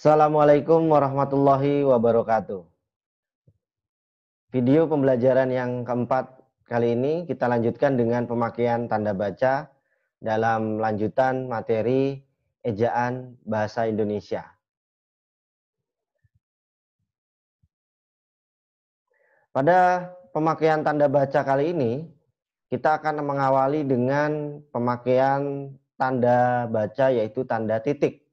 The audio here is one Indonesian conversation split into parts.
Assalamualaikum warahmatullahi wabarakatuh. Video pembelajaran yang keempat kali ini kita lanjutkan dengan pemakaian tanda baca dalam lanjutan materi ejaan bahasa Indonesia. Pada pemakaian tanda baca kali ini, kita akan mengawali dengan pemakaian tanda baca yaitu tanda titik.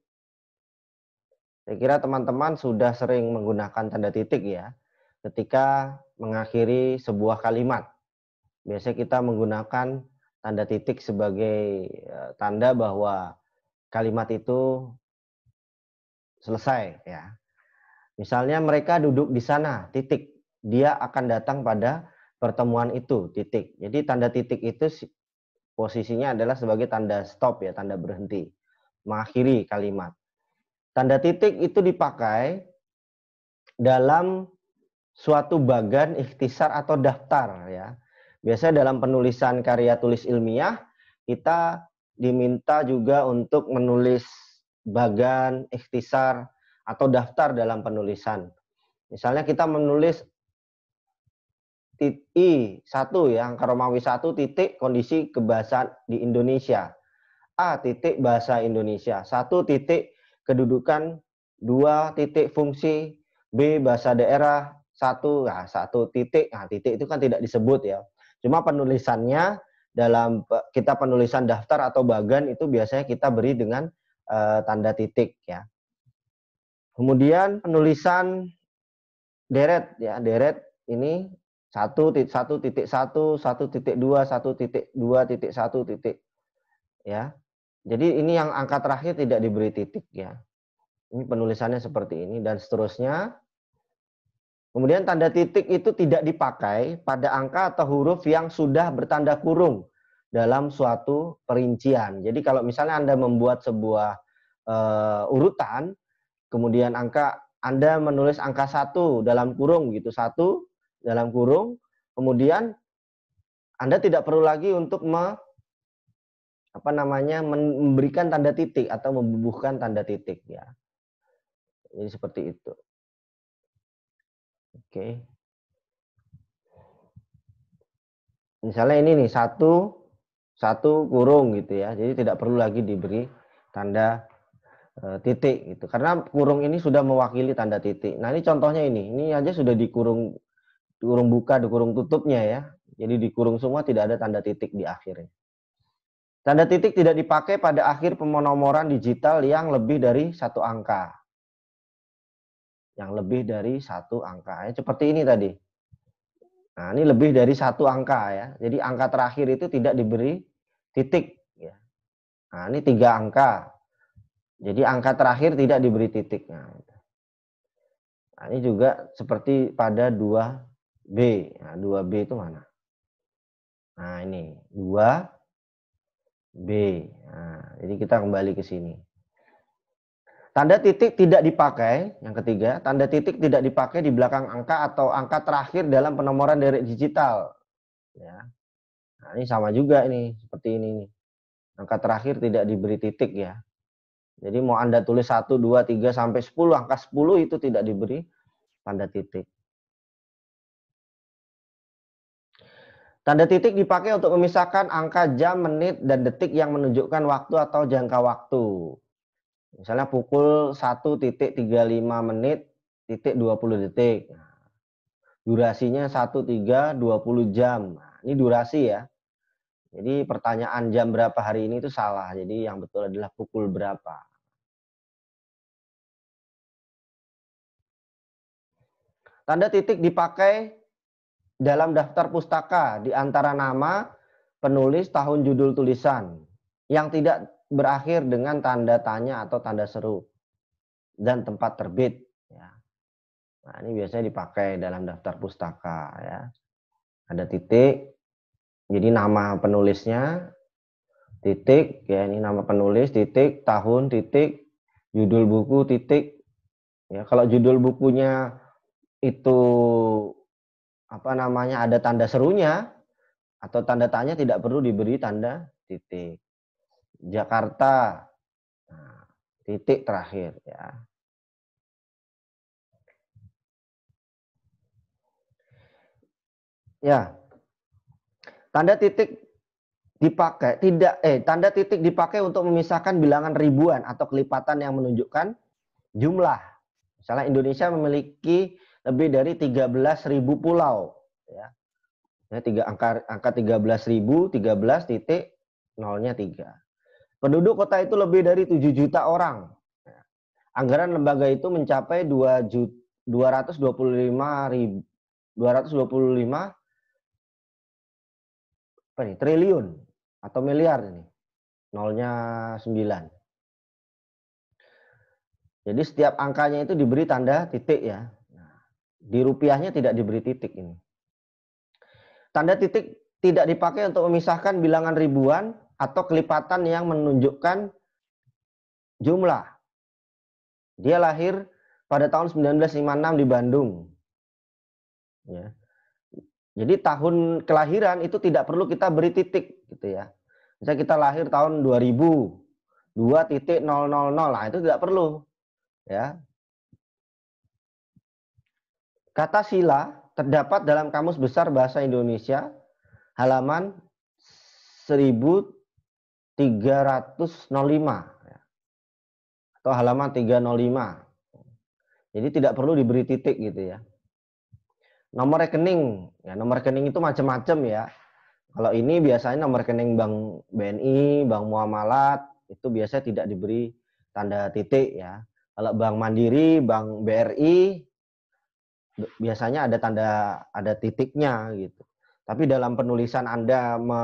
Saya kira teman-teman sudah sering menggunakan tanda titik ya ketika mengakhiri sebuah kalimat. Biasanya kita menggunakan tanda titik sebagai eh, tanda bahwa kalimat itu selesai ya. Misalnya mereka duduk di sana, titik. Dia akan datang pada pertemuan itu, titik. Jadi tanda titik itu posisinya adalah sebagai tanda stop ya, tanda berhenti, mengakhiri kalimat. Tanda titik itu dipakai dalam suatu bagan ikhtisar atau daftar ya. Biasanya dalam penulisan karya tulis ilmiah kita diminta juga untuk menulis bagan ikhtisar atau daftar dalam penulisan. Misalnya kita menulis I 1 ya, angka Romawi 1 titik kondisi kebahasaan di Indonesia. A titik bahasa Indonesia. 1 titik kedudukan dua titik fungsi B bahasa daerah satu nah, satu titik nah titik itu kan tidak disebut ya cuma penulisannya dalam kita penulisan daftar atau bagan itu biasanya kita beri dengan uh, tanda titik ya kemudian penulisan deret ya deret ini satu titik satu titik satu satu titik dua satu titik dua titik satu titik ya jadi ini yang angka terakhir tidak diberi titik ya. Ini penulisannya seperti ini dan seterusnya. Kemudian tanda titik itu tidak dipakai pada angka atau huruf yang sudah bertanda kurung dalam suatu perincian. Jadi kalau misalnya Anda membuat sebuah uh, urutan, kemudian angka Anda menulis angka satu dalam kurung gitu, satu dalam kurung, kemudian Anda tidak perlu lagi untuk me apa namanya memberikan tanda titik atau membubuhkan tanda titik ya. ini seperti itu. Oke. Misalnya ini nih satu satu kurung gitu ya. Jadi tidak perlu lagi diberi tanda eh, titik gitu. Karena kurung ini sudah mewakili tanda titik. Nah, ini contohnya ini. Ini aja sudah dikurung kurung buka, dikurung tutupnya ya. Jadi dikurung semua tidak ada tanda titik di akhirnya. Tanda titik tidak dipakai pada akhir pemonomoran digital yang lebih dari satu angka. Yang lebih dari satu angka. Ya, seperti ini tadi. Nah, ini lebih dari satu angka ya. Jadi angka terakhir itu tidak diberi titik. Ya. Nah, ini tiga angka. Jadi angka terakhir tidak diberi titik. Nah, gitu. nah ini juga seperti pada 2B. Nah, 2B itu mana? Nah, ini 2 B. Nah, jadi kita kembali ke sini. Tanda titik tidak dipakai, yang ketiga, tanda titik tidak dipakai di belakang angka atau angka terakhir dalam penomoran dari digital. Ya. Nah, ini sama juga ini, seperti ini Angka terakhir tidak diberi titik ya. Jadi mau Anda tulis 1, 2, 3, sampai 10, angka 10 itu tidak diberi tanda titik. Tanda titik dipakai untuk memisahkan angka jam, menit, dan detik yang menunjukkan waktu atau jangka waktu. Misalnya pukul 1.35 menit titik 20 detik. Nah, durasinya 1.3 20 jam. Nah, ini durasi ya. Jadi pertanyaan jam berapa hari ini itu salah. Jadi yang betul adalah pukul berapa. Tanda titik dipakai dalam daftar pustaka di antara nama penulis tahun judul tulisan yang tidak berakhir dengan tanda tanya atau tanda seru dan tempat terbit. Ya. Nah, ini biasanya dipakai dalam daftar pustaka. Ya. Ada titik, jadi nama penulisnya, titik, ya ini nama penulis, titik, tahun, titik, judul buku, titik. Ya, kalau judul bukunya itu apa namanya ada tanda serunya atau tanda tanya tidak perlu diberi tanda titik. Jakarta nah, titik terakhir ya. Ya. Tanda titik dipakai tidak eh tanda titik dipakai untuk memisahkan bilangan ribuan atau kelipatan yang menunjukkan jumlah. Misalnya Indonesia memiliki lebih dari 13.000 pulau ya. Ya, tiga, angka angka 13.000 13 titik nolnya 3. Penduduk kota itu lebih dari 7 juta orang. Ya. Anggaran lembaga itu mencapai 2 juta 225 ribu, 225 apa ini, triliun atau miliar ini. Nolnya 9. Jadi setiap angkanya itu diberi tanda titik ya. Di rupiahnya tidak diberi titik ini. Tanda titik tidak dipakai untuk memisahkan bilangan ribuan atau kelipatan yang menunjukkan jumlah. Dia lahir pada tahun 1956 di Bandung. Ya. Jadi tahun kelahiran itu tidak perlu kita beri titik gitu ya. Misalnya kita lahir tahun 2000, 2.000, nah itu tidak perlu. Ya. Kata sila terdapat dalam Kamus Besar Bahasa Indonesia halaman 1305 atau halaman 305. Jadi tidak perlu diberi titik gitu ya. Nomor rekening, ya nomor rekening itu macam-macam ya. Kalau ini biasanya nomor rekening Bank BNI, Bank Muamalat itu biasanya tidak diberi tanda titik ya. Kalau Bank Mandiri, Bank BRI biasanya ada tanda ada titiknya gitu. Tapi dalam penulisan Anda me,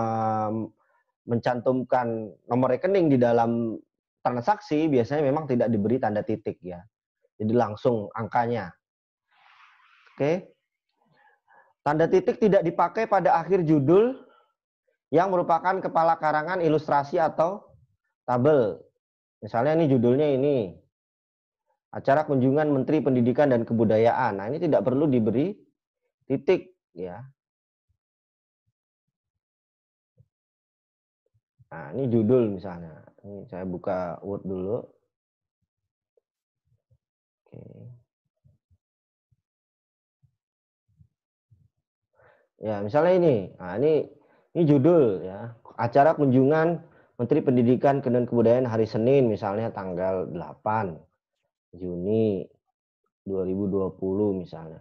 mencantumkan nomor rekening di dalam transaksi biasanya memang tidak diberi tanda titik ya. Jadi langsung angkanya. Oke. Tanda titik tidak dipakai pada akhir judul yang merupakan kepala karangan ilustrasi atau tabel. Misalnya ini judulnya ini acara kunjungan Menteri Pendidikan dan Kebudayaan. Nah, ini tidak perlu diberi titik ya. Nah, ini judul misalnya. Ini saya buka Word dulu. Oke. Ya, misalnya ini. Nah, ini ini judul ya. Acara kunjungan Menteri Pendidikan dan Kebudayaan hari Senin misalnya tanggal 8 Juni 2020 misalnya.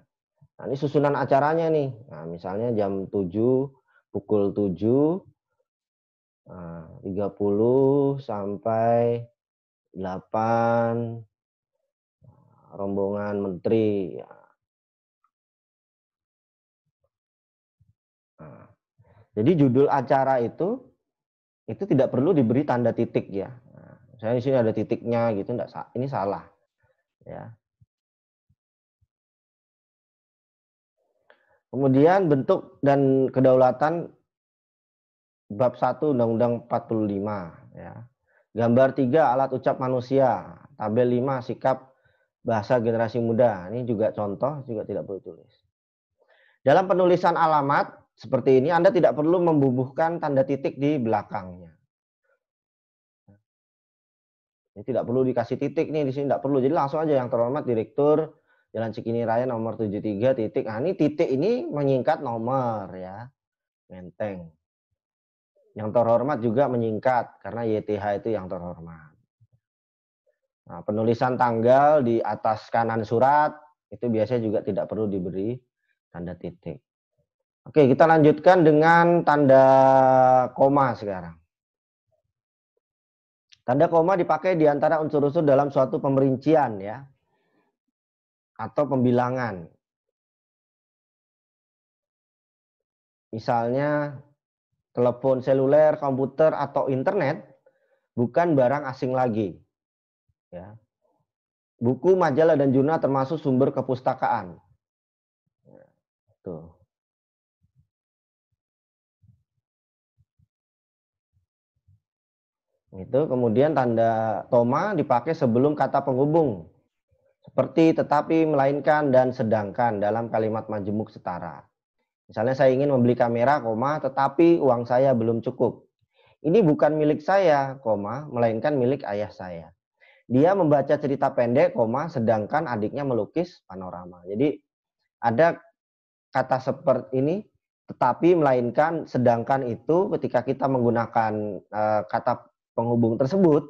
Nah, ini susunan acaranya nih. Nah, misalnya jam 7, pukul 7, 30 ah, sampai 8 ah, rombongan menteri. Ah. Nah, jadi judul acara itu itu tidak perlu diberi tanda titik ya. Nah, saya di sini ada titiknya gitu, enggak, ini salah ya. Kemudian bentuk dan kedaulatan bab 1 Undang-Undang 45 ya. Gambar 3 alat ucap manusia, tabel 5 sikap bahasa generasi muda. Ini juga contoh juga tidak perlu tulis. Dalam penulisan alamat seperti ini Anda tidak perlu membubuhkan tanda titik di belakangnya. Ini tidak perlu dikasih titik nih di sini tidak perlu. Jadi langsung aja yang terhormat direktur Jalan Cikini Raya nomor 73 titik. Nah, ini titik ini menyingkat nomor ya. Menteng. Yang terhormat juga menyingkat karena YTH itu yang terhormat. Nah, penulisan tanggal di atas kanan surat itu biasanya juga tidak perlu diberi tanda titik. Oke, kita lanjutkan dengan tanda koma sekarang. Tanda koma dipakai di antara unsur-unsur dalam suatu pemerincian ya atau pembilangan. Misalnya telepon seluler, komputer atau internet bukan barang asing lagi. Ya. Buku, majalah dan jurnal termasuk sumber kepustakaan. Ya, tuh. Itu kemudian tanda koma dipakai sebelum kata penghubung. Seperti tetapi melainkan dan sedangkan dalam kalimat majemuk setara. Misalnya saya ingin membeli kamera, koma, tetapi uang saya belum cukup. Ini bukan milik saya, koma, melainkan milik ayah saya. Dia membaca cerita pendek, koma, sedangkan adiknya melukis panorama. Jadi ada kata seperti ini, tetapi melainkan sedangkan itu ketika kita menggunakan eh, kata penghubung tersebut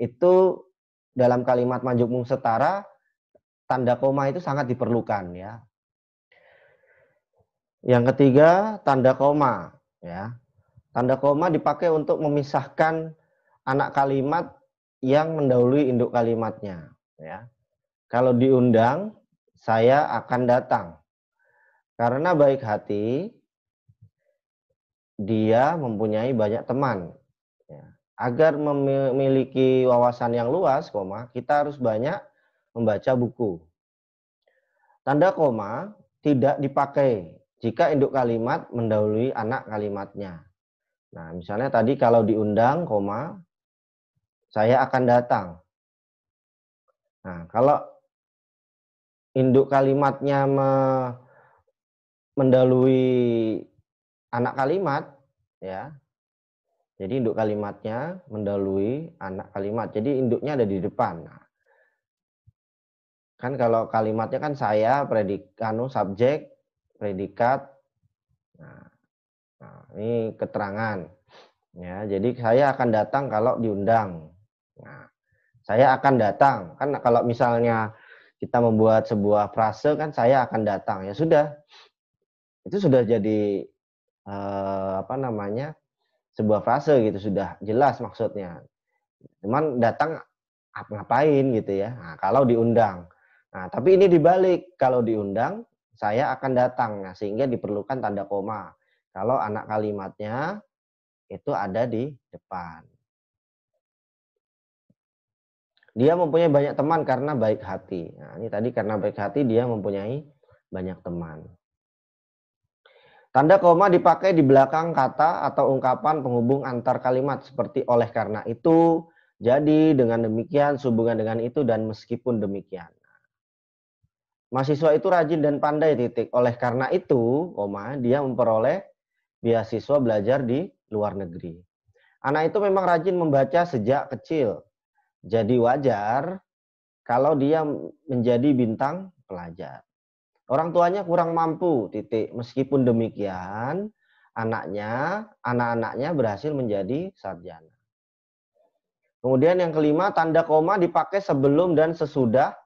itu dalam kalimat majemuk setara tanda koma itu sangat diperlukan ya. Yang ketiga, tanda koma ya. Tanda koma dipakai untuk memisahkan anak kalimat yang mendahului induk kalimatnya ya. Kalau diundang, saya akan datang. Karena baik hati dia mempunyai banyak teman agar memiliki wawasan yang luas, koma, kita harus banyak membaca buku. Tanda koma tidak dipakai jika induk kalimat mendahului anak kalimatnya. Nah, misalnya tadi kalau diundang, koma, saya akan datang. Nah, kalau induk kalimatnya me mendahului anak kalimat, ya, jadi induk kalimatnya mendahului anak kalimat. Jadi induknya ada di depan. Nah, kan kalau kalimatnya kan saya predik anu subjek predikat nah, nah ini keterangan ya jadi saya akan datang kalau diundang nah saya akan datang kan kalau misalnya kita membuat sebuah frase kan saya akan datang ya sudah itu sudah jadi eh, apa namanya sebuah frase gitu sudah jelas maksudnya cuman datang ngapain gitu ya nah, kalau diundang nah tapi ini dibalik kalau diundang saya akan datang nah, sehingga diperlukan tanda koma kalau anak kalimatnya itu ada di depan dia mempunyai banyak teman karena baik hati nah, ini tadi karena baik hati dia mempunyai banyak teman Tanda koma dipakai di belakang kata atau ungkapan penghubung antar kalimat seperti oleh karena itu, jadi dengan demikian, sehubungan dengan itu, dan meskipun demikian. Mahasiswa itu rajin dan pandai titik. Oleh karena itu, koma, dia memperoleh beasiswa belajar di luar negeri. Anak itu memang rajin membaca sejak kecil. Jadi wajar kalau dia menjadi bintang pelajar. Orang tuanya kurang mampu, titik. Meskipun demikian, anaknya, anak-anaknya berhasil menjadi sarjana. Kemudian yang kelima, tanda koma dipakai sebelum dan sesudah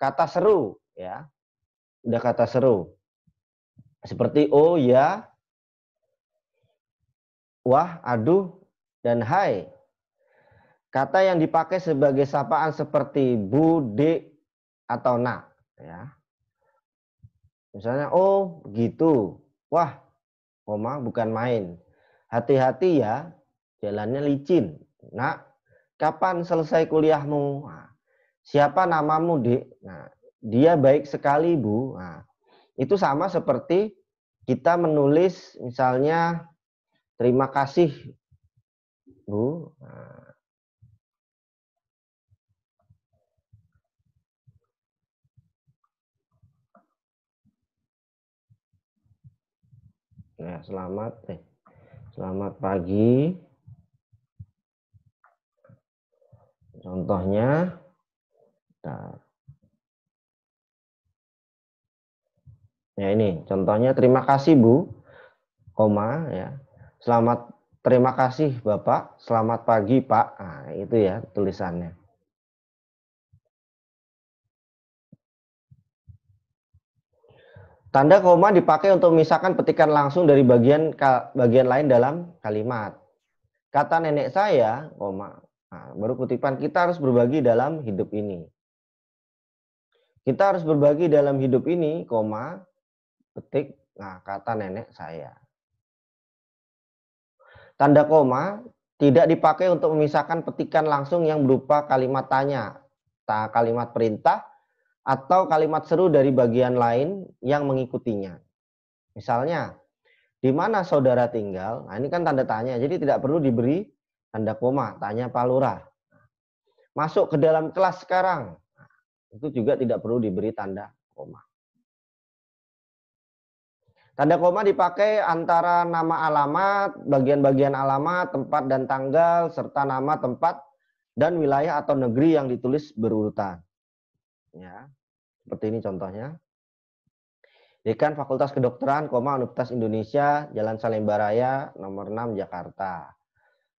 kata seru, ya. Udah kata seru. Seperti oh ya, wah, aduh, dan hai. Kata yang dipakai sebagai sapaan seperti bu, de, atau nak, ya Misalnya, oh gitu. Wah, koma bukan main. Hati-hati ya, jalannya licin. Nah, kapan selesai kuliahmu? Nah, siapa namamu, Dek? Nah, dia baik sekali, Bu. Nah, itu sama seperti kita menulis misalnya terima kasih, Bu. Nah, Ya, selamat eh, selamat pagi. Contohnya Ya ini contohnya terima kasih Bu, koma ya. Selamat terima kasih Bapak, selamat pagi Pak. Nah, itu ya tulisannya. Tanda koma dipakai untuk memisahkan petikan langsung dari bagian bagian lain dalam kalimat. Kata nenek saya, koma. Nah, baru kutipan kita harus berbagi dalam hidup ini. Kita harus berbagi dalam hidup ini, koma, petik, nah kata nenek saya. Tanda koma tidak dipakai untuk memisahkan petikan langsung yang berupa kalimat tanya, kalimat perintah, atau kalimat seru dari bagian lain yang mengikutinya. Misalnya, di mana saudara tinggal? Nah, ini kan tanda tanya, jadi tidak perlu diberi tanda koma, tanya Pak Lurah. Masuk ke dalam kelas sekarang. Nah, itu juga tidak perlu diberi tanda koma. Tanda koma dipakai antara nama alamat, bagian-bagian alamat, tempat dan tanggal, serta nama tempat dan wilayah atau negeri yang ditulis berurutan. Ya. Seperti ini contohnya. Dekan Fakultas Kedokteran, koma Universitas Indonesia, Jalan Salemba Raya, nomor 6, Jakarta.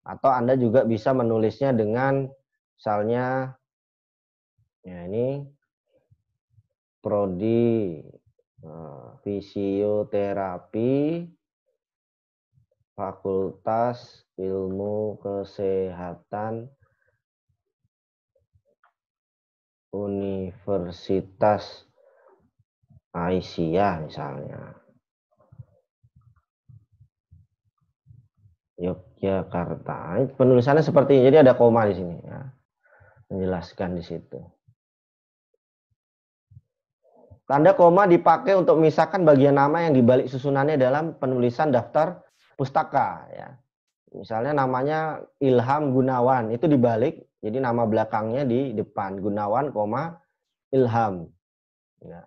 Atau Anda juga bisa menulisnya dengan misalnya ya ini prodi eh, fisioterapi Fakultas Ilmu Kesehatan Universitas Aisyah misalnya. Yogyakarta. Penulisannya seperti ini. Jadi ada koma di sini ya. Menjelaskan di situ. Tanda koma dipakai untuk misalkan bagian nama yang dibalik susunannya dalam penulisan daftar pustaka ya. Misalnya namanya Ilham Gunawan itu dibalik jadi nama belakangnya di depan Gunawan, Ilham. Ya,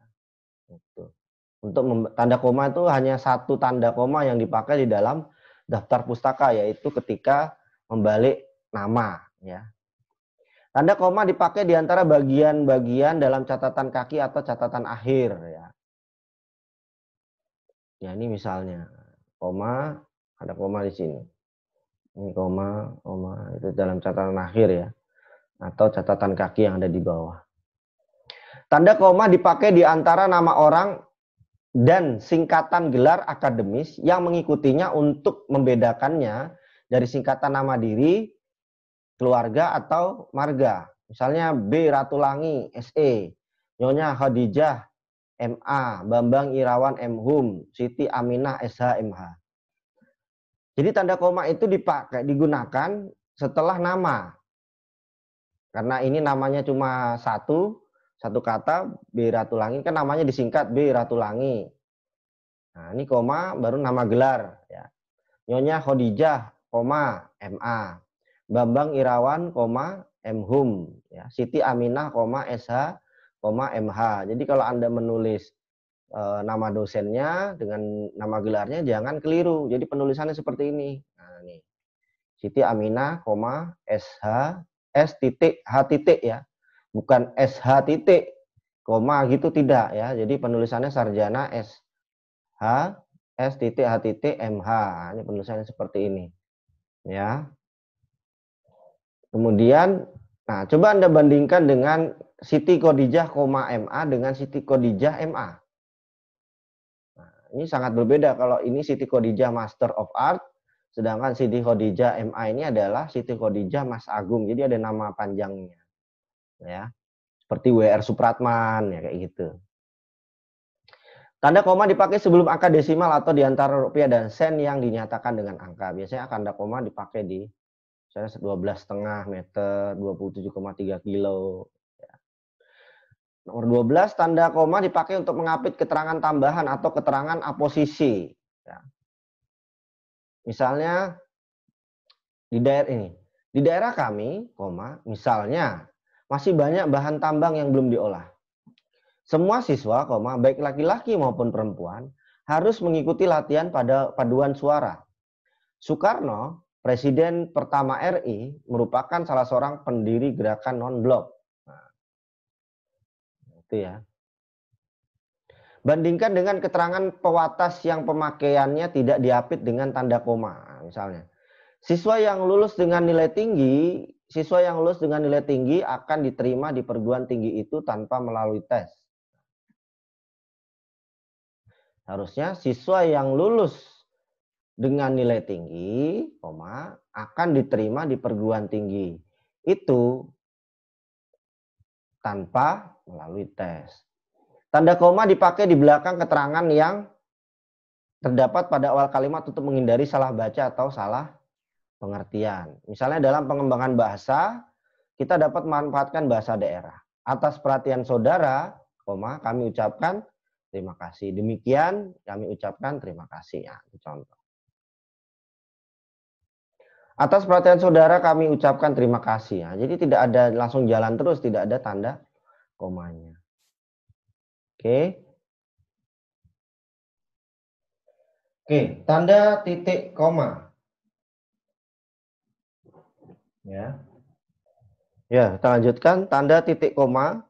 Untuk tanda koma itu hanya satu tanda koma yang dipakai di dalam daftar pustaka yaitu ketika membalik nama. Ya. Tanda koma dipakai di antara bagian-bagian dalam catatan kaki atau catatan akhir. Ya. ya ini misalnya koma ada koma di sini ini koma, koma itu dalam catatan akhir ya atau catatan kaki yang ada di bawah. Tanda koma dipakai di antara nama orang dan singkatan gelar akademis yang mengikutinya untuk membedakannya dari singkatan nama diri, keluarga, atau marga. Misalnya B. Ratulangi, SE, Nyonya Khadijah, MA, Bambang Irawan MHum, Siti Aminah SH MH. Jadi tanda koma itu dipakai digunakan setelah nama karena ini namanya cuma satu, satu kata B Ratu Langi kan namanya disingkat B Ratu Langi. Nah, ini koma baru nama gelar ya. Nyonya Khadijah, koma MA. Bambang Irawan, koma Mhum ya. Siti Aminah, koma SH, koma MH. Jadi kalau Anda menulis e, nama dosennya dengan nama gelarnya jangan keliru. Jadi penulisannya seperti ini. Nah, ini. Siti Aminah, koma SH, S titik H titik ya. Bukan SH titik koma gitu tidak ya. Jadi penulisannya sarjana S H S titik H titik M H. Ini penulisannya seperti ini. Ya. Kemudian nah coba Anda bandingkan dengan Siti Kodijah, MA dengan Siti Kodijah MA. Nah, ini sangat berbeda kalau ini Siti Kodijah Master of Art, Sedangkan Siti Khadijah MA ini adalah Siti Khadijah Mas Agung. Jadi ada nama panjangnya. Ya. Seperti WR Supratman ya kayak gitu. Tanda koma dipakai sebelum angka desimal atau di antara rupiah dan sen yang dinyatakan dengan angka. Biasanya akan tanda koma dipakai di misalnya 12 meter, 27,3 kilo. Ya. Nomor 12, tanda koma dipakai untuk mengapit keterangan tambahan atau keterangan aposisi. Ya. Misalnya di daerah ini, di daerah kami, koma, misalnya masih banyak bahan tambang yang belum diolah. Semua siswa, koma, baik laki-laki maupun perempuan, harus mengikuti latihan pada paduan suara. Soekarno, presiden pertama RI, merupakan salah seorang pendiri gerakan non-blok. Nah, itu ya. Bandingkan dengan keterangan pewatas yang pemakaiannya tidak diapit dengan tanda koma misalnya. Siswa yang lulus dengan nilai tinggi, siswa yang lulus dengan nilai tinggi akan diterima di perguruan tinggi itu tanpa melalui tes. Harusnya siswa yang lulus dengan nilai tinggi, koma, akan diterima di perguruan tinggi. Itu tanpa melalui tes. Tanda koma dipakai di belakang keterangan yang terdapat pada awal kalimat untuk menghindari salah baca atau salah pengertian. Misalnya dalam pengembangan bahasa, kita dapat memanfaatkan bahasa daerah. Atas perhatian saudara, koma, kami ucapkan terima kasih. Demikian kami ucapkan terima kasih. Ya, itu contoh. Atas perhatian saudara kami ucapkan terima kasih. Ya. Jadi tidak ada langsung jalan terus, tidak ada tanda komanya. Oke. Oke, tanda titik koma. Ya. Ya, kita lanjutkan tanda titik koma.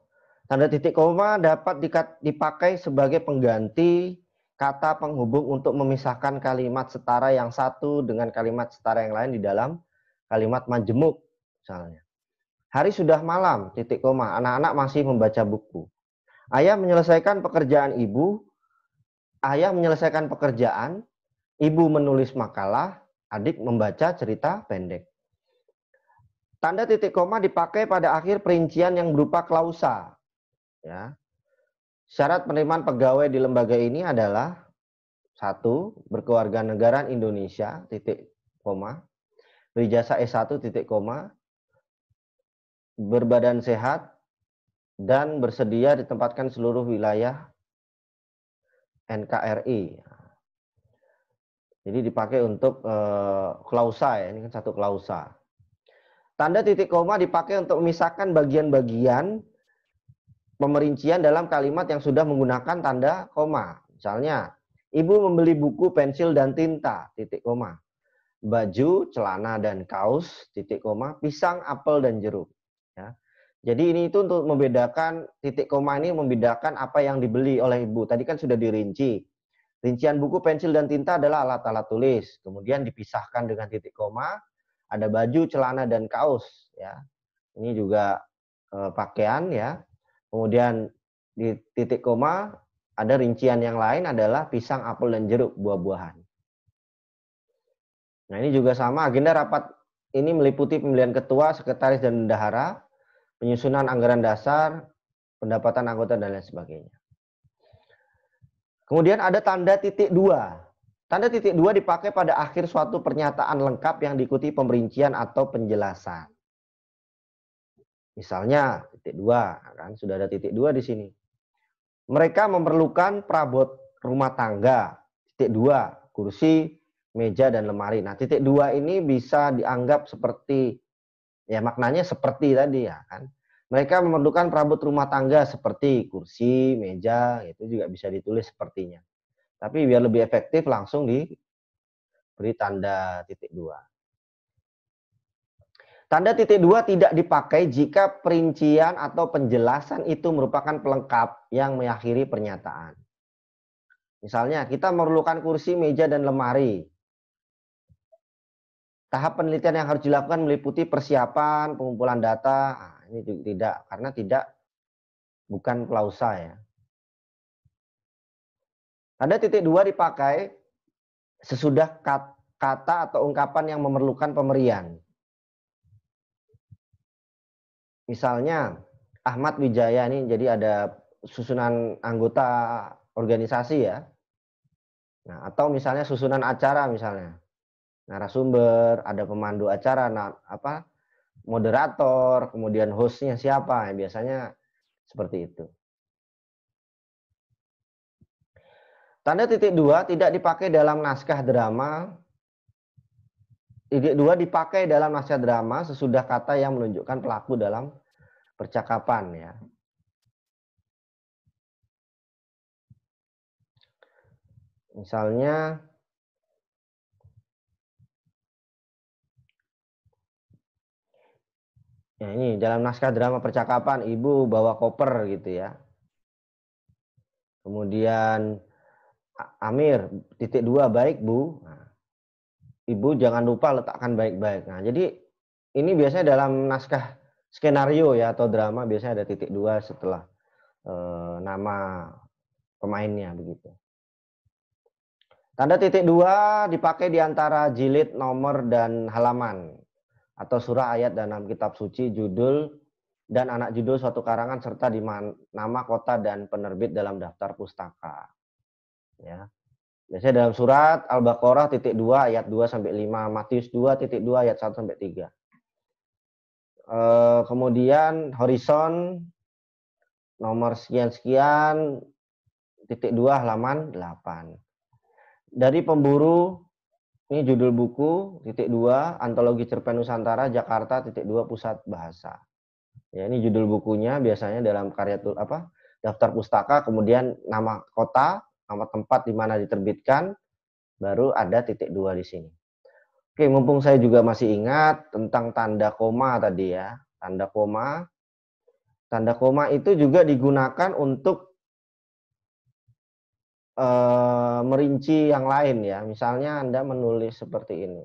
Tanda titik koma dapat dipakai sebagai pengganti kata penghubung untuk memisahkan kalimat setara yang satu dengan kalimat setara yang lain di dalam kalimat majemuk misalnya. Hari sudah malam, titik koma. Anak-anak masih membaca buku. Ayah menyelesaikan pekerjaan ibu, ayah menyelesaikan pekerjaan, ibu menulis makalah, adik membaca cerita pendek. Tanda titik koma dipakai pada akhir perincian yang berupa klausa. Ya. Syarat penerimaan pegawai di lembaga ini adalah satu berkeluarga negara Indonesia titik koma berijasa S1 titik koma berbadan sehat dan bersedia ditempatkan seluruh wilayah NKRI. Jadi dipakai untuk e, klausa ya, ini kan satu klausa. Tanda titik koma dipakai untuk memisahkan bagian-bagian pemerincian dalam kalimat yang sudah menggunakan tanda koma. Misalnya, ibu membeli buku, pensil, dan tinta, titik koma baju, celana dan kaos, titik koma, pisang, apel dan jeruk. Ya. Jadi ini itu untuk membedakan titik koma ini membedakan apa yang dibeli oleh ibu. Tadi kan sudah dirinci. Rincian buku, pensil, dan tinta adalah alat-alat tulis. Kemudian dipisahkan dengan titik koma. Ada baju, celana, dan kaos. Ya, ini juga e, pakaian ya. Kemudian di titik koma ada rincian yang lain adalah pisang, apel, dan jeruk buah-buahan. Nah ini juga sama agenda rapat ini meliputi pemilihan ketua, sekretaris, dan bendahara penyusunan anggaran dasar, pendapatan anggota dan lain sebagainya. Kemudian ada tanda titik dua. Tanda titik dua dipakai pada akhir suatu pernyataan lengkap yang diikuti pemerincian atau penjelasan. Misalnya titik dua, kan sudah ada titik dua di sini. Mereka memerlukan perabot rumah tangga. Titik dua, kursi, meja dan lemari. Nah, titik dua ini bisa dianggap seperti Ya maknanya seperti tadi ya kan. Mereka memerlukan perabot rumah tangga seperti kursi, meja, itu juga bisa ditulis sepertinya. Tapi biar lebih efektif langsung di beri tanda titik dua. Tanda titik dua tidak dipakai jika perincian atau penjelasan itu merupakan pelengkap yang mengakhiri pernyataan. Misalnya kita memerlukan kursi, meja, dan lemari. Tahap penelitian yang harus dilakukan meliputi persiapan, pengumpulan data. Ah, ini tidak karena tidak bukan klausa ya. Ada titik dua dipakai sesudah kata atau ungkapan yang memerlukan pemberian. Misalnya Ahmad Wijaya ini jadi ada susunan anggota organisasi ya. Nah, atau misalnya susunan acara misalnya narasumber, ada pemandu acara, nah, apa moderator, kemudian hostnya siapa, biasanya seperti itu. Tanda titik dua tidak dipakai dalam naskah drama. Titik dua dipakai dalam naskah drama sesudah kata yang menunjukkan pelaku dalam percakapan ya. Misalnya Ya, ini dalam naskah drama percakapan ibu bawa koper gitu ya. Kemudian Amir titik dua baik bu. Nah, ibu jangan lupa letakkan baik-baik. Nah jadi ini biasanya dalam naskah skenario ya atau drama biasanya ada titik dua setelah eh, nama pemainnya begitu. Tanda titik dua dipakai di antara jilid, nomor, dan halaman atau surah ayat dalam kitab suci, judul dan anak judul suatu karangan serta di nama kota dan penerbit dalam daftar pustaka. Ya. Biasanya dalam surat Al-Baqarah titik 2 ayat 2 sampai 5, Matius 2 titik 2 ayat 1 sampai 3. E, eh, kemudian horizon nomor sekian-sekian titik 2 halaman 8. Dari pemburu ini judul buku, titik dua, Antologi Cerpen Nusantara, Jakarta, titik dua, Pusat Bahasa. Ya, ini judul bukunya biasanya dalam karya apa daftar pustaka, kemudian nama kota, nama tempat di mana diterbitkan, baru ada titik dua di sini. Oke, mumpung saya juga masih ingat tentang tanda koma tadi ya. Tanda koma. Tanda koma itu juga digunakan untuk Eh, merinci yang lain ya. Misalnya Anda menulis seperti ini.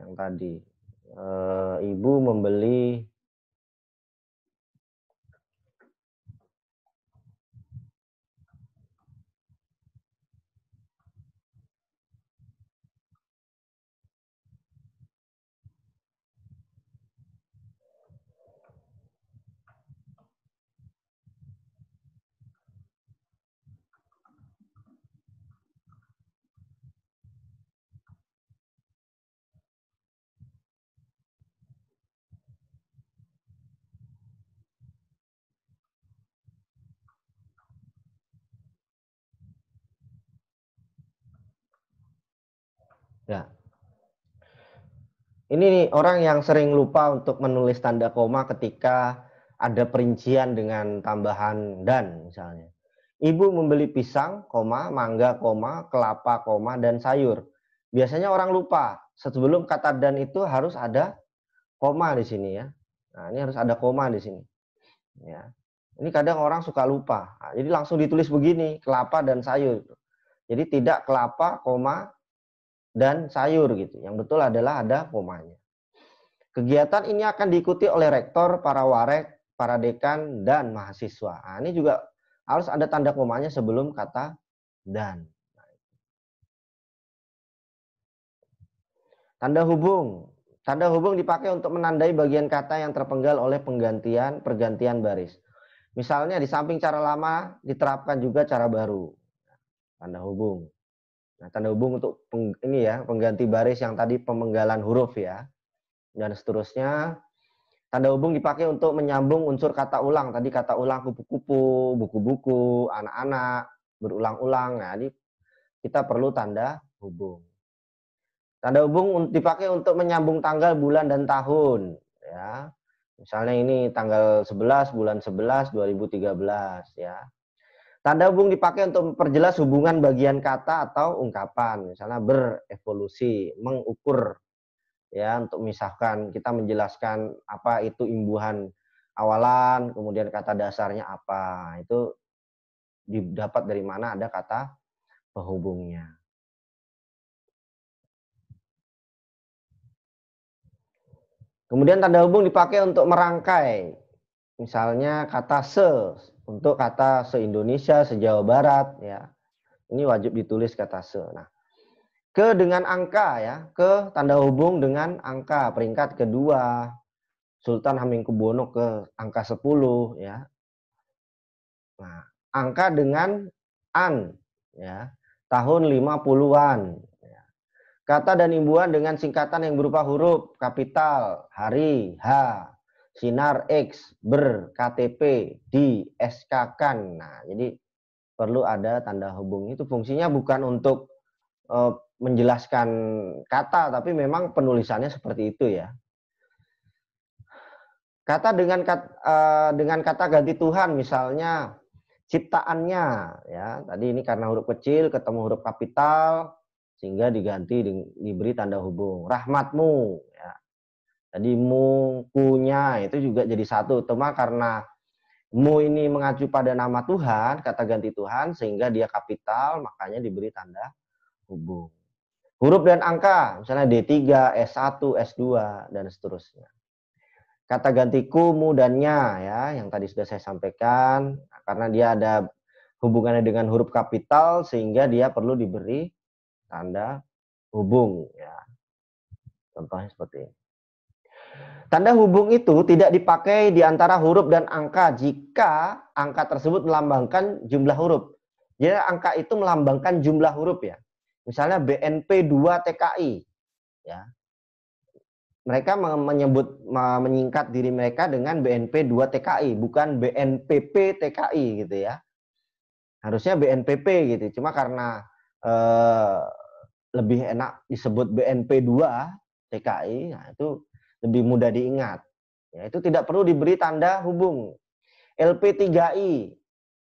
Yang tadi. Eh, ibu membeli Ya. Ini nih, orang yang sering lupa untuk menulis tanda koma ketika ada perincian dengan tambahan dan misalnya. Ibu membeli pisang, koma, mangga, koma, kelapa, koma, dan sayur. Biasanya orang lupa sebelum kata dan itu harus ada koma di sini ya. Nah, ini harus ada koma di sini. Ya. Ini kadang orang suka lupa. Nah, jadi langsung ditulis begini, kelapa dan sayur. Jadi tidak kelapa, koma, dan sayur gitu. Yang betul adalah ada komanya. Kegiatan ini akan diikuti oleh rektor, para warek, para dekan, dan mahasiswa. Nah, ini juga harus ada tanda komanya sebelum kata dan. Tanda hubung. Tanda hubung dipakai untuk menandai bagian kata yang terpenggal oleh penggantian, pergantian baris. Misalnya di samping cara lama diterapkan juga cara baru. Tanda hubung. Nah, tanda hubung untuk peng, ini ya, pengganti baris yang tadi pemenggalan huruf ya. Dan seterusnya. Tanda hubung dipakai untuk menyambung unsur kata ulang. Tadi kata ulang kupu-kupu, buku-buku, anak-anak, berulang-ulang. Nah, ini kita perlu tanda hubung. Tanda hubung dipakai untuk menyambung tanggal, bulan, dan tahun. Ya. Misalnya ini tanggal 11, bulan 11, 2013. Ya. Tanda hubung dipakai untuk memperjelas hubungan bagian kata atau ungkapan, misalnya berevolusi, mengukur, ya untuk misalkan Kita menjelaskan apa itu imbuhan awalan, kemudian kata dasarnya apa, itu didapat dari mana ada kata penghubungnya. Kemudian tanda hubung dipakai untuk merangkai, misalnya kata se untuk kata se-Indonesia, se-Jawa Barat ya. Ini wajib ditulis kata se. Nah, ke dengan angka ya, ke tanda hubung dengan angka peringkat kedua. Sultan Hamengkubuwono ke angka 10 ya. Nah, angka dengan an ya, tahun 50-an. Ya. Kata dan imbuhan dengan singkatan yang berupa huruf, kapital, hari, H, Sinar X berKTP di SK kan. Nah, jadi perlu ada tanda hubung. Itu fungsinya bukan untuk e, menjelaskan kata, tapi memang penulisannya seperti itu ya. Kata dengan kata, e, eh, dengan kata ganti Tuhan misalnya ciptaannya ya. Tadi ini karena huruf kecil ketemu huruf kapital sehingga diganti diberi tanda hubung. Rahmatmu ya. Jadi mu, kunya itu juga jadi satu. Cuma karena mu ini mengacu pada nama Tuhan, kata ganti Tuhan, sehingga dia kapital, makanya diberi tanda hubung. Huruf dan angka, misalnya D3, S1, S2, dan seterusnya. Kata ganti ku, mu, dan nya, ya, yang tadi sudah saya sampaikan, karena dia ada hubungannya dengan huruf kapital, sehingga dia perlu diberi tanda hubung. Ya. Contohnya seperti ini. Tanda hubung itu tidak dipakai di antara huruf dan angka jika angka tersebut melambangkan jumlah huruf. Jadi ya, angka itu melambangkan jumlah huruf ya. Misalnya BNP 2 TKI ya. Mereka menyebut menyingkat diri mereka dengan BNP 2 TKI bukan BNPP TKI gitu ya. Harusnya BNPP gitu. Cuma karena eh, lebih enak disebut BNP 2 TKI, nah itu lebih mudah diingat. Ya, itu tidak perlu diberi tanda hubung. LP3I,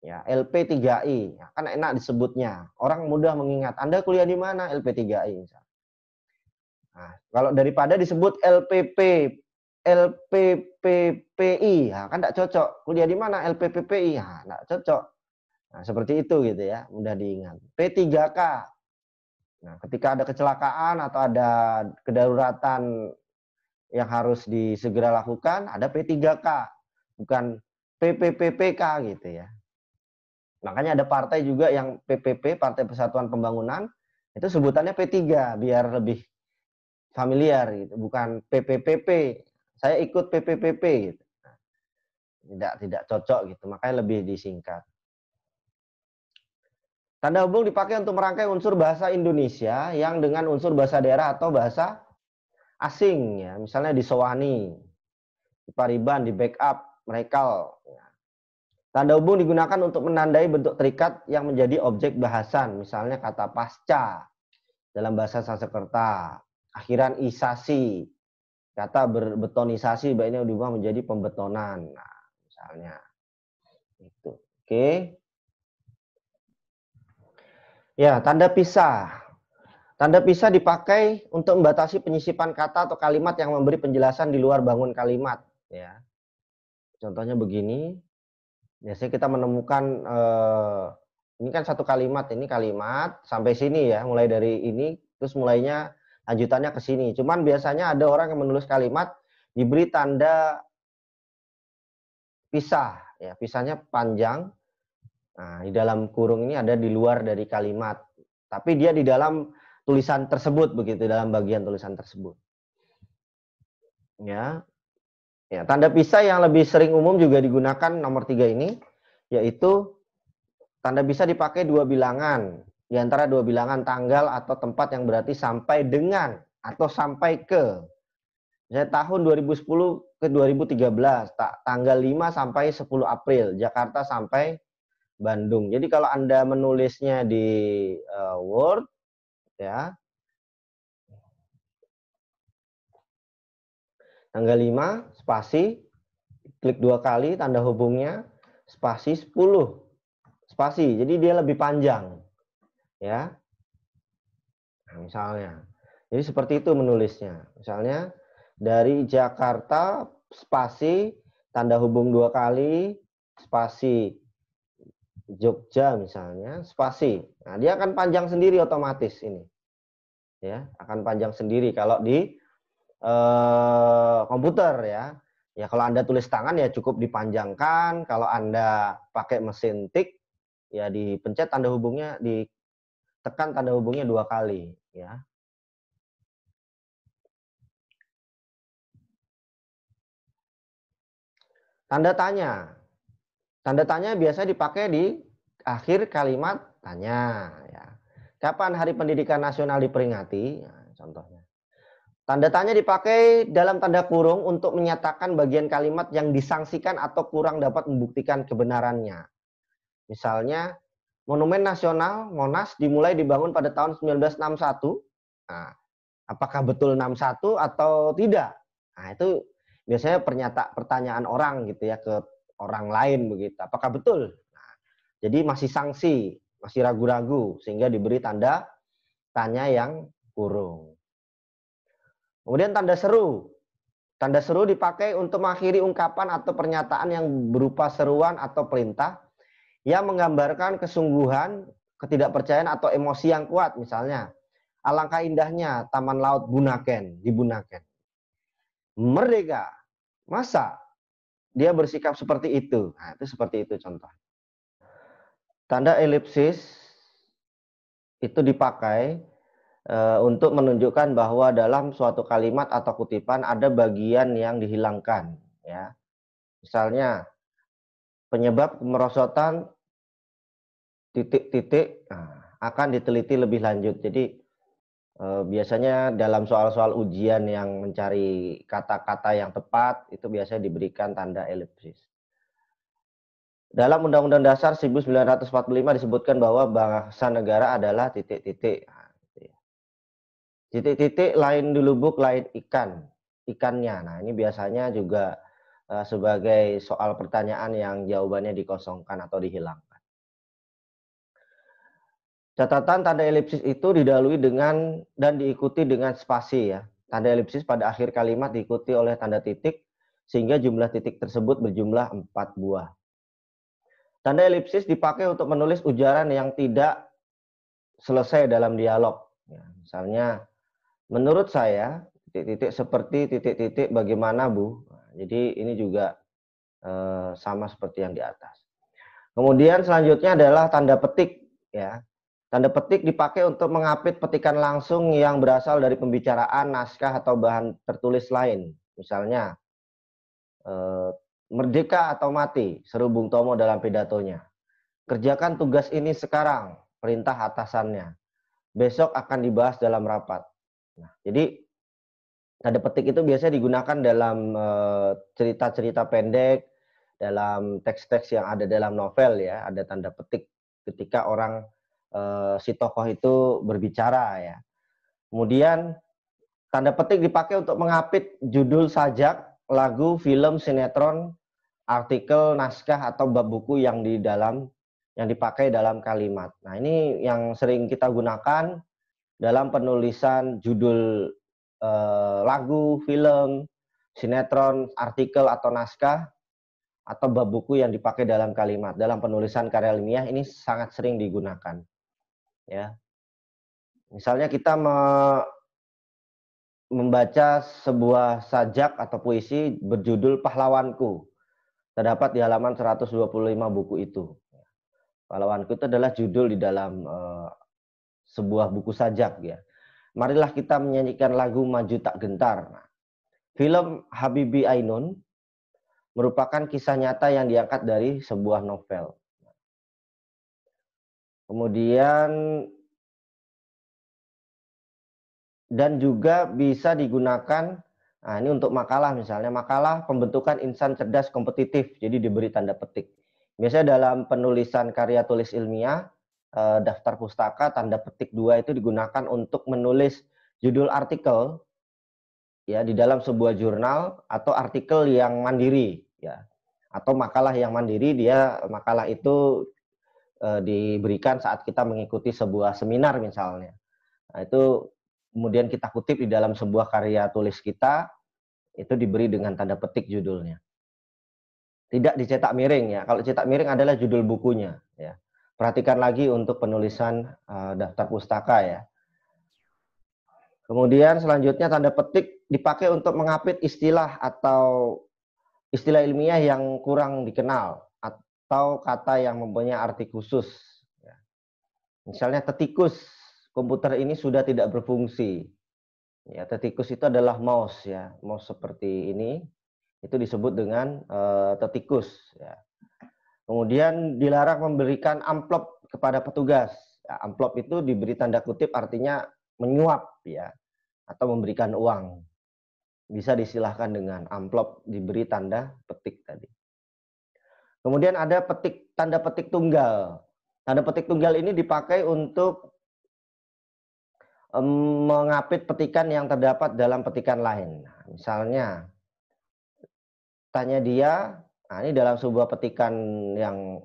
ya LP3I, ya, kan enak disebutnya. Orang mudah mengingat. Anda kuliah di mana? LP3I. Nah, kalau daripada disebut LPP, LPPPI, ya, nah, kan tidak cocok. Kuliah di mana? LPPPI, ya, nah, tidak cocok. Nah, seperti itu gitu ya, mudah diingat. P3K, Nah, ketika ada kecelakaan atau ada kedaruratan yang harus disegera lakukan ada P3K, bukan PPPPK gitu ya. Makanya ada partai juga yang PPP, Partai Persatuan Pembangunan, itu sebutannya P3 biar lebih familiar gitu, bukan PPPP. Saya ikut PPPP gitu. Tidak tidak cocok gitu, makanya lebih disingkat. Tanda hubung dipakai untuk merangkai unsur bahasa Indonesia yang dengan unsur bahasa daerah atau bahasa asing ya misalnya di Sowani di Pariban di backup mereka. ya. tanda hubung digunakan untuk menandai bentuk terikat yang menjadi objek bahasan misalnya kata pasca dalam bahasa Sanskerta akhiran isasi kata berbetonisasi baiknya diubah menjadi pembetonan nah, misalnya itu oke okay. ya tanda pisah Tanda pisah dipakai untuk membatasi penyisipan kata atau kalimat yang memberi penjelasan di luar bangun kalimat. Ya. Contohnya begini, biasanya kita menemukan eh, ini kan satu kalimat, ini kalimat sampai sini ya, mulai dari ini, terus mulainya lanjutannya ke sini. Cuman biasanya ada orang yang menulis kalimat diberi tanda pisah, ya pisahnya panjang. Nah, di dalam kurung ini ada di luar dari kalimat, tapi dia di dalam tulisan tersebut begitu dalam bagian tulisan tersebut. Ya. Ya, tanda pisah yang lebih sering umum juga digunakan nomor tiga ini yaitu tanda pisah dipakai dua bilangan di antara dua bilangan tanggal atau tempat yang berarti sampai dengan atau sampai ke. Misalnya tahun 2010 ke 2013, tanggal 5 sampai 10 April, Jakarta sampai Bandung. Jadi kalau Anda menulisnya di uh, Word, ya. Tanggal 5 spasi klik dua kali tanda hubungnya spasi 10 spasi. Jadi dia lebih panjang. Ya. Nah, misalnya. Jadi seperti itu menulisnya. Misalnya dari Jakarta spasi tanda hubung dua kali spasi Jogja misalnya spasi. Nah, dia akan panjang sendiri otomatis ini ya akan panjang sendiri kalau di eh, komputer ya ya kalau anda tulis tangan ya cukup dipanjangkan kalau anda pakai mesin tik ya dipencet tanda hubungnya ditekan tanda hubungnya dua kali ya tanda tanya tanda tanya biasa dipakai di akhir kalimat tanya Kapan Hari Pendidikan Nasional diperingati? Nah, contohnya. Tanda tanya dipakai dalam tanda kurung untuk menyatakan bagian kalimat yang disangsikan atau kurang dapat membuktikan kebenarannya. Misalnya, Monumen Nasional Monas dimulai dibangun pada tahun 1961. Nah, apakah betul 61 atau tidak? Nah, itu biasanya pernyata pertanyaan orang gitu ya ke orang lain begitu. Apakah betul? Nah, jadi masih sanksi masih ragu-ragu sehingga diberi tanda tanya yang kurung. Kemudian tanda seru. Tanda seru dipakai untuk mengakhiri ungkapan atau pernyataan yang berupa seruan atau perintah yang menggambarkan kesungguhan, ketidakpercayaan atau emosi yang kuat misalnya. Alangkah indahnya Taman Laut Bunaken di Bunaken. Merdeka. Masa dia bersikap seperti itu? Nah, itu seperti itu contohnya. Tanda elipsis itu dipakai e, untuk menunjukkan bahwa dalam suatu kalimat atau kutipan ada bagian yang dihilangkan, ya. Misalnya penyebab kemerosotan titik-titik nah, akan diteliti lebih lanjut. Jadi e, biasanya dalam soal-soal ujian yang mencari kata-kata yang tepat itu biasanya diberikan tanda elipsis. Dalam Undang-Undang Dasar 1945 disebutkan bahwa bangsa negara adalah titik-titik. Nah, gitu ya. Titik-titik lain di lubuk, lain ikan, ikannya. Nah, ini biasanya juga eh, sebagai soal pertanyaan yang jawabannya dikosongkan atau dihilangkan. Catatan tanda elipsis itu didalui dengan dan diikuti dengan spasi ya. Tanda elipsis pada akhir kalimat diikuti oleh tanda titik sehingga jumlah titik tersebut berjumlah 4 buah. Tanda elipsis dipakai untuk menulis ujaran yang tidak selesai dalam dialog. Ya, misalnya, menurut saya, titik-titik seperti titik-titik bagaimana Bu. Nah, jadi ini juga eh, sama seperti yang di atas. Kemudian selanjutnya adalah tanda petik. ya Tanda petik dipakai untuk mengapit petikan langsung yang berasal dari pembicaraan, naskah, atau bahan tertulis lain. Misalnya, eh, Merdeka atau mati, seru Bung Tomo dalam pidatonya. Kerjakan tugas ini sekarang, perintah atasannya. Besok akan dibahas dalam rapat. Nah, jadi tanda petik itu biasanya digunakan dalam eh, cerita-cerita pendek, dalam teks-teks yang ada dalam novel ya, ada tanda petik ketika orang eh, si tokoh itu berbicara ya. Kemudian tanda petik dipakai untuk mengapit judul sajak, lagu, film, sinetron, artikel naskah atau bab buku yang di dalam yang dipakai dalam kalimat. Nah, ini yang sering kita gunakan dalam penulisan judul eh, lagu, film, sinetron, artikel atau naskah atau bab buku yang dipakai dalam kalimat. Dalam penulisan karya ilmiah ini sangat sering digunakan. Ya. Misalnya kita me membaca sebuah sajak atau puisi berjudul Pahlawanku terdapat di halaman 125 buku itu. Pahlawanku itu adalah judul di dalam uh, sebuah buku sajak ya. Marilah kita menyanyikan lagu Maju Tak Gentar. Nah, film Habibi Ainun merupakan kisah nyata yang diangkat dari sebuah novel. Kemudian dan juga bisa digunakan Nah, ini untuk makalah misalnya, makalah pembentukan insan cerdas kompetitif, jadi diberi tanda petik. Biasanya dalam penulisan karya tulis ilmiah, eh, daftar pustaka tanda petik dua itu digunakan untuk menulis judul artikel ya di dalam sebuah jurnal atau artikel yang mandiri ya atau makalah yang mandiri dia makalah itu eh, diberikan saat kita mengikuti sebuah seminar misalnya. Nah, itu kemudian kita kutip di dalam sebuah karya tulis kita, itu diberi dengan tanda petik judulnya. Tidak dicetak miring ya. Kalau cetak miring adalah judul bukunya ya. Perhatikan lagi untuk penulisan uh, daftar pustaka ya. Kemudian selanjutnya tanda petik dipakai untuk mengapit istilah atau istilah ilmiah yang kurang dikenal atau kata yang mempunyai arti khusus. Ya. Misalnya tetikus komputer ini sudah tidak berfungsi. Ya, tetikus itu adalah mouse ya, mouse seperti ini itu disebut dengan uh, tetikus. Ya. Kemudian dilarang memberikan amplop kepada petugas. Ya, amplop itu diberi tanda kutip artinya menyuap ya, atau memberikan uang. Bisa disilahkan dengan amplop diberi tanda petik tadi. Kemudian ada petik tanda petik tunggal. Tanda petik tunggal ini dipakai untuk mengapit petikan yang terdapat dalam petikan lain. Nah, misalnya, tanya dia, nah ini dalam sebuah petikan yang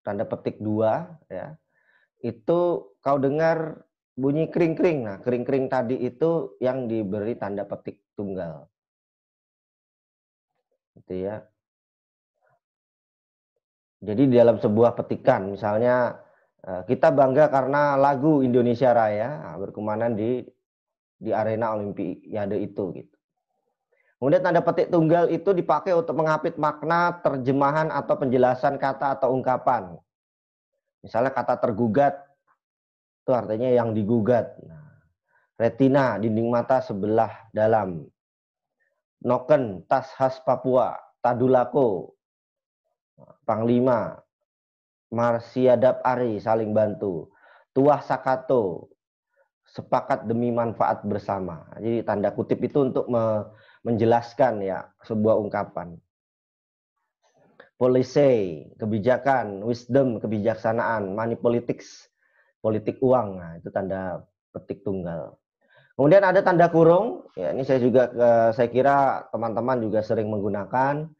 tanda petik dua, ya, itu kau dengar bunyi kering-kering. Nah, kering-kering tadi itu yang diberi tanda petik tunggal. Gitu ya. Jadi dalam sebuah petikan, misalnya Eh, kita bangga karena lagu Indonesia Raya berkumandang di di arena Olimpiade itu gitu. Kemudian tanda petik tunggal itu dipakai untuk mengapit makna terjemahan atau penjelasan kata atau ungkapan. Misalnya kata tergugat itu artinya yang digugat. Nah, retina dinding mata sebelah dalam. Noken tas khas Papua, tadulako, panglima, Marsiadab Ari saling bantu. Tuah Sakato sepakat demi manfaat bersama. Jadi tanda kutip itu untuk me menjelaskan ya sebuah ungkapan. Polisi, kebijakan, wisdom, kebijaksanaan, money politics, politik uang. Nah, itu tanda petik tunggal. Kemudian ada tanda kurung, ya ini saya juga saya kira teman-teman juga sering menggunakan.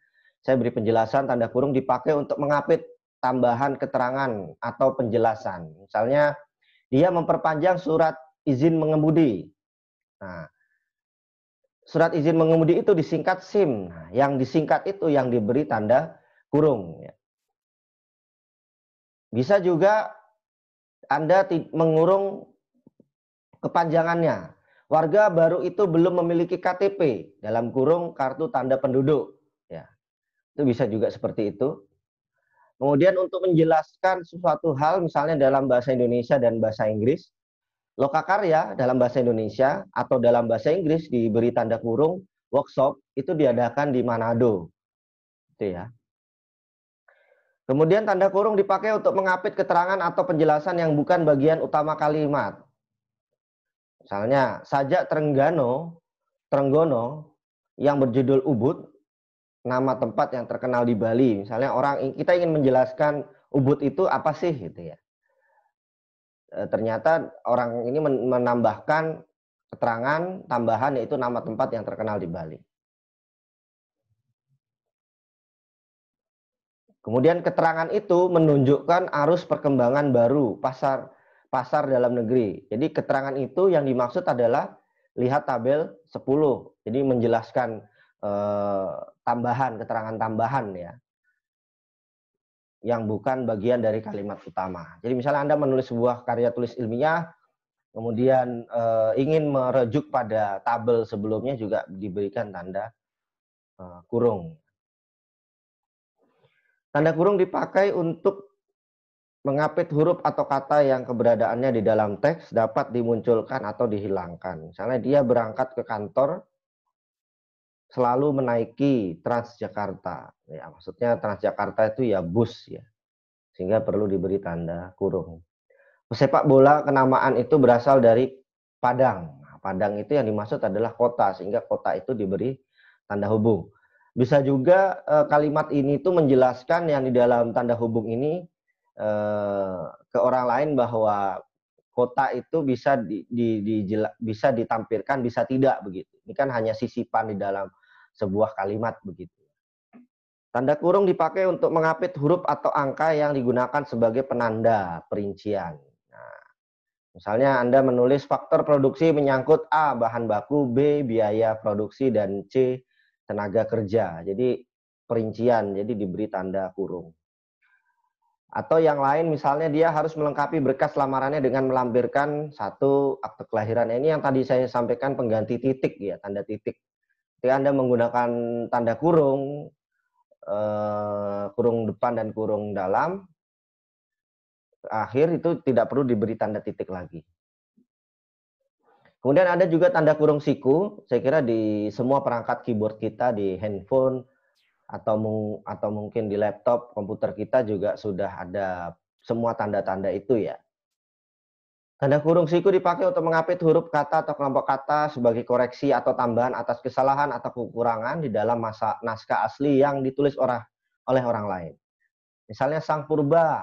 Saya beri penjelasan tanda kurung dipakai untuk mengapit tambahan keterangan atau penjelasan. Misalnya dia memperpanjang surat izin mengemudi. Nah, surat izin mengemudi itu disingkat SIM. Nah, yang disingkat itu yang diberi tanda kurung. Ya. Bisa juga Anda mengurung kepanjangannya. Warga baru itu belum memiliki KTP dalam kurung kartu tanda penduduk. Ya, itu bisa juga seperti itu. Kemudian untuk menjelaskan sesuatu hal misalnya dalam bahasa Indonesia dan bahasa Inggris, lokakarya dalam bahasa Indonesia atau dalam bahasa Inggris diberi tanda kurung workshop itu diadakan di Manado. Itu ya. Kemudian tanda kurung dipakai untuk mengapit keterangan atau penjelasan yang bukan bagian utama kalimat. Misalnya, sajak Trenggano, Trenggono yang berjudul Ubud nama tempat yang terkenal di Bali. Misalnya orang kita ingin menjelaskan Ubud itu apa sih gitu ya. E, ternyata orang ini menambahkan keterangan tambahan yaitu nama tempat yang terkenal di Bali. Kemudian keterangan itu menunjukkan arus perkembangan baru pasar pasar dalam negeri. Jadi keterangan itu yang dimaksud adalah lihat tabel 10. Jadi menjelaskan e, tambahan, keterangan tambahan ya. Yang bukan bagian dari kalimat utama. Jadi misalnya Anda menulis sebuah karya tulis ilmiah, kemudian e, ingin merujuk pada tabel sebelumnya juga diberikan tanda e, kurung. Tanda kurung dipakai untuk mengapit huruf atau kata yang keberadaannya di dalam teks dapat dimunculkan atau dihilangkan. Misalnya dia berangkat ke kantor, selalu menaiki Transjakarta. Ya, maksudnya Transjakarta itu ya bus ya. Sehingga perlu diberi tanda kurung. Pesepak bola kenamaan itu berasal dari Padang. Nah, Padang itu yang dimaksud adalah kota sehingga kota itu diberi tanda hubung. Bisa juga eh, kalimat ini itu menjelaskan yang di dalam tanda hubung ini eh, ke orang lain bahwa kota itu bisa di, di, di, bisa ditampilkan bisa tidak begitu. Ini kan hanya sisipan di dalam sebuah kalimat begitu. Tanda kurung dipakai untuk mengapit huruf atau angka yang digunakan sebagai penanda perincian. Nah, misalnya Anda menulis faktor produksi menyangkut A bahan baku, B biaya produksi dan C tenaga kerja. Jadi perincian, jadi diberi tanda kurung. Atau yang lain misalnya dia harus melengkapi berkas lamarannya dengan melampirkan satu akte kelahiran. Nah, ini yang tadi saya sampaikan pengganti titik ya, tanda titik Ketika Anda menggunakan tanda kurung, eh, kurung depan dan kurung dalam, akhir itu tidak perlu diberi tanda titik lagi. Kemudian ada juga tanda kurung siku, saya kira di semua perangkat keyboard kita di handphone atau atau mungkin di laptop komputer kita juga sudah ada semua tanda-tanda itu ya. Tanda kurung siku dipakai untuk mengapit huruf kata atau kelompok kata sebagai koreksi atau tambahan atas kesalahan atau kekurangan di dalam masa naskah asli yang ditulis orang oleh orang lain. Misalnya sang purba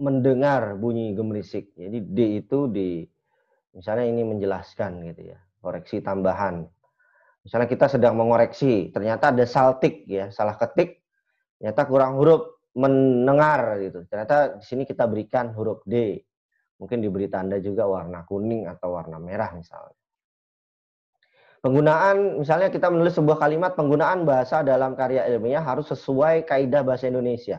mendengar bunyi gemerisik. Jadi D itu di misalnya ini menjelaskan gitu ya, koreksi tambahan. Misalnya kita sedang mengoreksi, ternyata ada saltik ya, salah ketik, ternyata kurang huruf mendengar gitu. Ternyata di sini kita berikan huruf D. Mungkin diberi tanda juga warna kuning atau warna merah misalnya. Penggunaan, misalnya kita menulis sebuah kalimat, penggunaan bahasa dalam karya ilmiah harus sesuai kaidah bahasa Indonesia.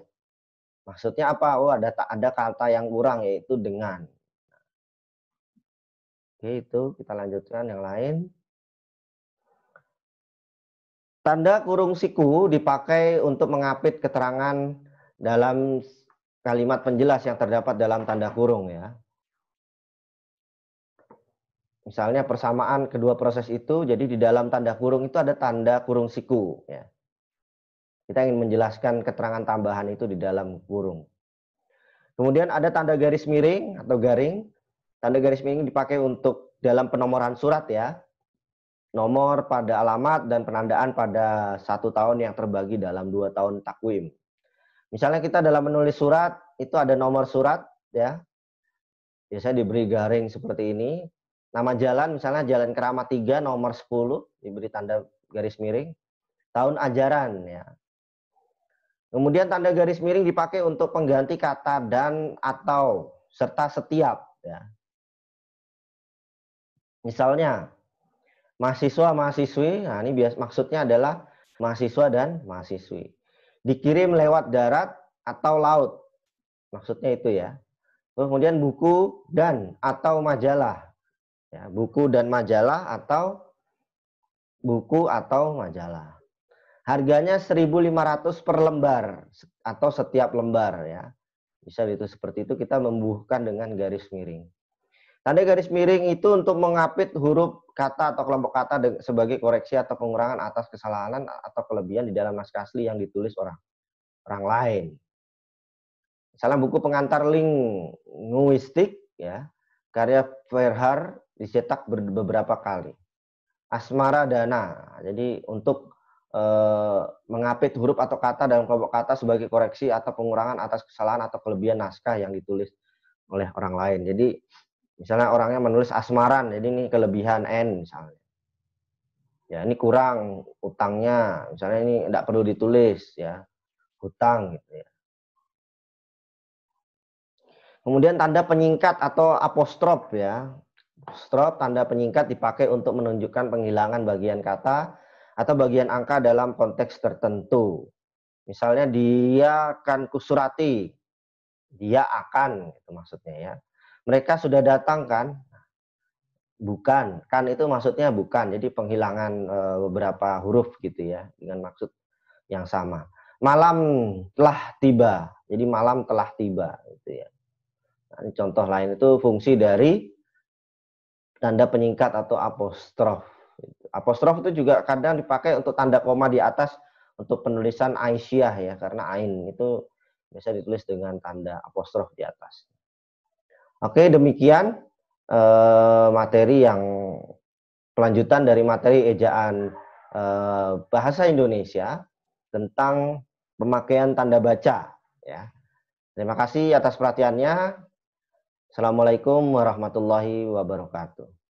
Maksudnya apa? Oh, ada ada kata yang kurang yaitu dengan. Oke, itu kita lanjutkan yang lain. Tanda kurung siku dipakai untuk mengapit keterangan dalam kalimat penjelas yang terdapat dalam tanda kurung ya. Misalnya persamaan kedua proses itu, jadi di dalam tanda kurung itu ada tanda kurung siku. Ya. Kita ingin menjelaskan keterangan tambahan itu di dalam kurung. Kemudian ada tanda garis miring atau garing. Tanda garis miring dipakai untuk dalam penomoran surat ya. Nomor pada alamat dan penandaan pada satu tahun yang terbagi dalam dua tahun takwim. Misalnya kita dalam menulis surat, itu ada nomor surat ya. Biasanya diberi garing seperti ini. Nama jalan misalnya Jalan Keramat 3 nomor 10 diberi tanda garis miring. Tahun ajaran ya. Kemudian tanda garis miring dipakai untuk pengganti kata dan atau serta setiap ya. Misalnya mahasiswa mahasiswi, nah ini bias maksudnya adalah mahasiswa dan mahasiswi dikirim lewat darat atau laut. Maksudnya itu ya. kemudian buku dan atau majalah. Ya, buku dan majalah atau buku atau majalah. Harganya 1.500 per lembar atau setiap lembar ya. Bisa itu seperti itu kita membuhkan dengan garis miring. Tanda garis miring itu untuk mengapit huruf kata atau kelompok kata sebagai koreksi atau pengurangan atas kesalahan atau kelebihan di dalam naskah asli yang ditulis orang orang lain. Misalnya buku pengantar linguistik ya, karya Ferhar dicetak beberapa kali. Asmara dana. Jadi untuk e, eh, mengapit huruf atau kata dalam kelompok kata sebagai koreksi atau pengurangan atas kesalahan atau kelebihan naskah yang ditulis oleh orang lain. Jadi Misalnya orangnya menulis asmaran, jadi ini kelebihan N misalnya. Ya, ini kurang utangnya, misalnya ini tidak perlu ditulis ya, hutang gitu ya. Kemudian tanda penyingkat atau apostrof ya. Apostrof tanda penyingkat dipakai untuk menunjukkan penghilangan bagian kata atau bagian angka dalam konteks tertentu. Misalnya dia akan kusurati, dia akan itu maksudnya ya mereka sudah datang kan? Bukan, kan itu maksudnya bukan. Jadi penghilangan eh, beberapa huruf gitu ya dengan maksud yang sama. Malam telah tiba. Jadi malam telah tiba gitu ya. Nah, ini contoh lain itu fungsi dari tanda penyingkat atau apostrof. Apostrof itu juga kadang dipakai untuk tanda koma di atas untuk penulisan Aisyah ya karena ain itu biasa ditulis dengan tanda apostrof di atas. Oke, demikian eh, materi yang kelanjutan dari materi ejaan eh, bahasa Indonesia tentang pemakaian tanda baca. Ya. Terima kasih atas perhatiannya. Assalamualaikum warahmatullahi wabarakatuh.